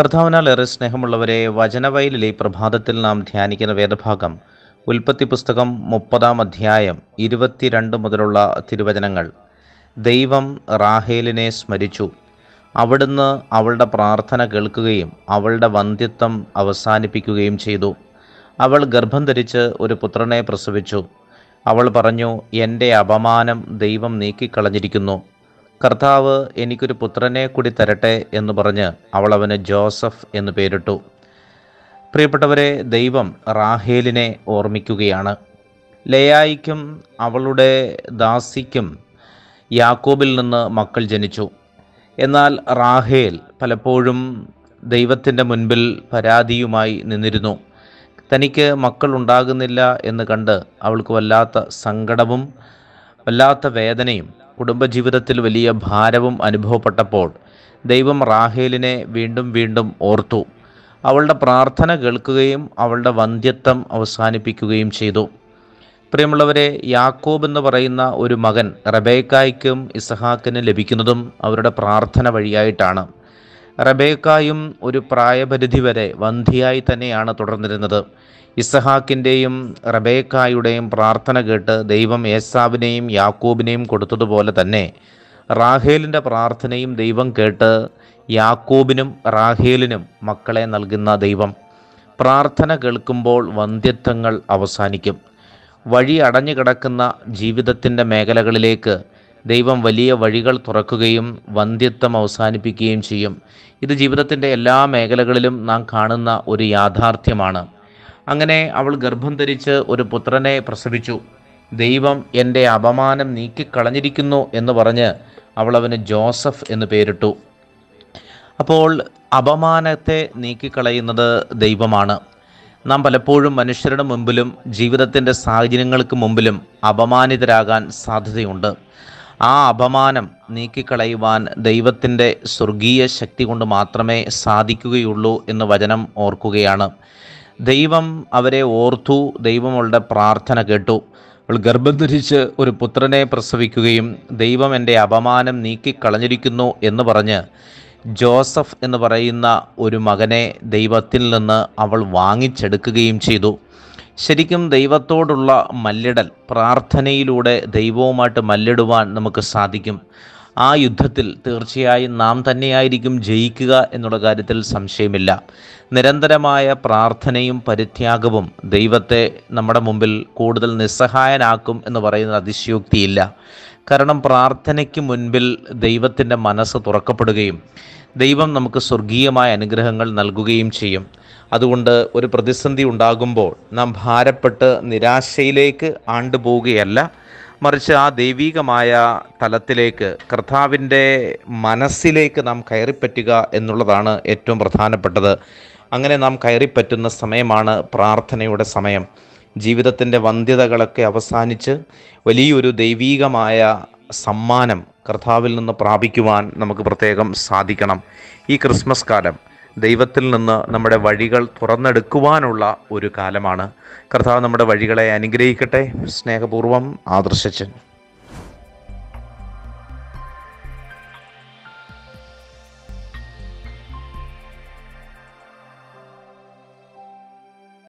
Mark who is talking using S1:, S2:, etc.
S1: കർത്താവിനാൽ ഏറെ സ്നേഹമുള്ളവരെ വചനവയലിലെ പ്രഭാതത്തിൽ നാം ധ്യാനിക്കുന്ന വേദഭാഗം ഉൽപ്പത്തി പുസ്തകം മുപ്പതാം അധ്യായം ഇരുപത്തിരണ്ട് മുതലുള്ള തിരുവചനങ്ങൾ ദൈവം റാഹേലിനെ സ്മരിച്ചു അവിടുന്ന് അവളുടെ പ്രാർത്ഥന കേൾക്കുകയും അവളുടെ വന്ധ്യത്വം അവസാനിപ്പിക്കുകയും ചെയ്തു അവൾ ഗർഭം ധരിച്ച് ഒരു പുത്രനെ പ്രസവിച്ചു അവൾ പറഞ്ഞു എൻ്റെ അപമാനം ദൈവം നീക്കിക്കളഞ്ഞിരിക്കുന്നു കർത്താവ് എനിക്കൊരു പുത്രനെ കൂടി തരട്ടെ എന്ന് പറഞ്ഞ് അവൾ അവന് ജോസഫ് എന്ന് പേരിട്ടു പ്രിയപ്പെട്ടവരെ ദൈവം റാഹേലിനെ ഓർമ്മിക്കുകയാണ് ലയായിക്കും അവളുടെ ദാസിക്കും യാക്കോബിൽ നിന്ന് മക്കൾ ജനിച്ചു എന്നാൽ റാഹേൽ പലപ്പോഴും ദൈവത്തിൻ്റെ മുൻപിൽ പരാതിയുമായി നിന്നിരുന്നു തനിക്ക് മക്കൾ ഉണ്ടാകുന്നില്ല എന്ന് കണ്ട് അവൾക്ക് വല്ലാത്ത സങ്കടവും വല്ലാത്ത വേദനയും കുടുംബജീവിതത്തിൽ വലിയ ഭാരവും അനുഭവപ്പെട്ടപ്പോൾ ദൈവം റാഹേലിനെ വീണ്ടും വീണ്ടും ഓർത്തു അവളുടെ പ്രാർത്ഥന കേൾക്കുകയും അവളുടെ വന്ധ്യത്വം അവസാനിപ്പിക്കുകയും ചെയ്തു പ്രിയമുള്ളവരെ യാക്കോബ് എന്ന് പറയുന്ന ഒരു മകൻ റബേക്കായ്ക്കും ഇസഹാക്കിനും ലഭിക്കുന്നതും അവരുടെ പ്രാർത്ഥന വഴിയായിട്ടാണ് റബേക്കായും ഒരു പ്രായപരിധി വരെ വന്ധിയായി തന്നെയാണ് തുടർന്നിരുന്നത് ഇസഹാക്കിൻ്റെയും റബേക്കായുടെയും പ്രാർത്ഥന കേട്ട് ദൈവം ഏസാവിനെയും യാക്കൂബിനെയും കൊടുത്തതുപോലെ തന്നെ റാഹേലിൻ്റെ പ്രാർത്ഥനയും ദൈവം കേട്ട് യാക്കൂബിനും റാഹേലിനും മക്കളെ നൽകുന്ന ദൈവം പ്രാർത്ഥന കേൾക്കുമ്പോൾ വന്ധ്യത്വങ്ങൾ അവസാനിക്കും വഴി അടഞ്ഞു കിടക്കുന്ന ജീവിതത്തിൻ്റെ മേഖലകളിലേക്ക് ദൈവം വലിയ വഴികൾ തുറക്കുകയും വന്ധ്യത്വം അവസാനിപ്പിക്കുകയും ചെയ്യും ഇത് ജീവിതത്തിൻ്റെ എല്ലാ മേഖലകളിലും നാം കാണുന്ന ഒരു യാഥാർത്ഥ്യമാണ് അങ്ങനെ അവൾ ഗർഭം ധരിച്ച് ഒരു പുത്രനെ പ്രസവിച്ചു ദൈവം എൻ്റെ അപമാനം നീക്കിക്കളഞ്ഞിരിക്കുന്നു എന്ന് പറഞ്ഞ് അവൾ അവന് ജോസഫ് എന്ന് പേരിട്ടു അപ്പോൾ അപമാനത്തെ നീക്കിക്കളയുന്നത് ദൈവമാണ് നാം പലപ്പോഴും മനുഷ്യരുടെ മുമ്പിലും ജീവിതത്തിൻ്റെ സാഹചര്യങ്ങൾക്ക് മുമ്പിലും അപമാനിതരാകാൻ സാധ്യതയുണ്ട് ആ അപമാനം നീക്കിക്കളയുവാൻ ദൈവത്തിൻ്റെ സ്വർഗീയ ശക്തി കൊണ്ട് മാത്രമേ സാധിക്കുകയുള്ളൂ എന്ന് വചനം ഓർക്കുകയാണ് ദൈവം അവരെ ഓർത്തു ദൈവമുള്ള പ്രാർത്ഥന കേട്ടു അവൾ ഗർഭം ധരിച്ച് ഒരു പുത്രനെ പ്രസവിക്കുകയും ദൈവം എൻ്റെ അപമാനം നീക്കിക്കളഞ്ഞിരിക്കുന്നു എന്ന് പറഞ്ഞ് ജോസഫ് എന്ന് പറയുന്ന ഒരു മകനെ ദൈവത്തിൽ നിന്ന് അവൾ വാങ്ങിച്ചെടുക്കുകയും ചെയ്തു ശരിക്കും ദൈവത്തോടുള്ള മല്ലിടൽ പ്രാർത്ഥനയിലൂടെ ദൈവവുമായിട്ട് മല്ലിടുവാൻ നമുക്ക് സാധിക്കും ആ യുദ്ധത്തിൽ തീർച്ചയായും നാം തന്നെയായിരിക്കും ജയിക്കുക എന്നുള്ള കാര്യത്തിൽ സംശയമില്ല നിരന്തരമായ പ്രാർത്ഥനയും പരിത്യാഗവും ദൈവത്തെ നമ്മുടെ മുമ്പിൽ കൂടുതൽ നിസ്സഹായനാക്കും എന്ന് പറയുന്നത് അതിശയോക്തിയില്ല കാരണം പ്രാർത്ഥനയ്ക്ക് മുൻപിൽ ദൈവത്തിൻ്റെ മനസ്സ് തുറക്കപ്പെടുകയും ദൈവം നമുക്ക് സ്വർഗീയമായ അനുഗ്രഹങ്ങൾ നൽകുകയും ചെയ്യും അതുകൊണ്ട് ഒരു പ്രതിസന്ധി ഉണ്ടാകുമ്പോൾ നാം ഭാരപ്പെട്ട് നിരാശയിലേക്ക് ആണ്ടുപോവുകയല്ല മറിച്ച് ആ ദൈവീകമായ തലത്തിലേക്ക് കർത്താവിൻ്റെ മനസ്സിലേക്ക് നാം കയറിപ്പറ്റുക എന്നുള്ളതാണ് ഏറ്റവും പ്രധാനപ്പെട്ടത് അങ്ങനെ നാം കയറിപ്പറ്റുന്ന സമയമാണ് പ്രാർത്ഥനയുടെ സമയം ജീവിതത്തിൻ്റെ വന്ധ്യതകളൊക്കെ അവസാനിച്ച് വലിയൊരു ദൈവീകമായ സമ്മാനം കർത്താവിൽ നിന്ന് പ്രാപിക്കുവാൻ നമുക്ക് പ്രത്യേകം സാധിക്കണം ഈ ക്രിസ്മസ് കാലം ദൈവത്തിൽ നിന്ന് നമ്മുടെ വഴികൾ തുറന്നെടുക്കുവാനുള്ള ഒരു കാലമാണ് കർത്താവ് നമ്മുടെ വഴികളെ അനുഗ്രഹിക്കട്ടെ സ്നേഹപൂർവ്വം ആദർശിച്ചു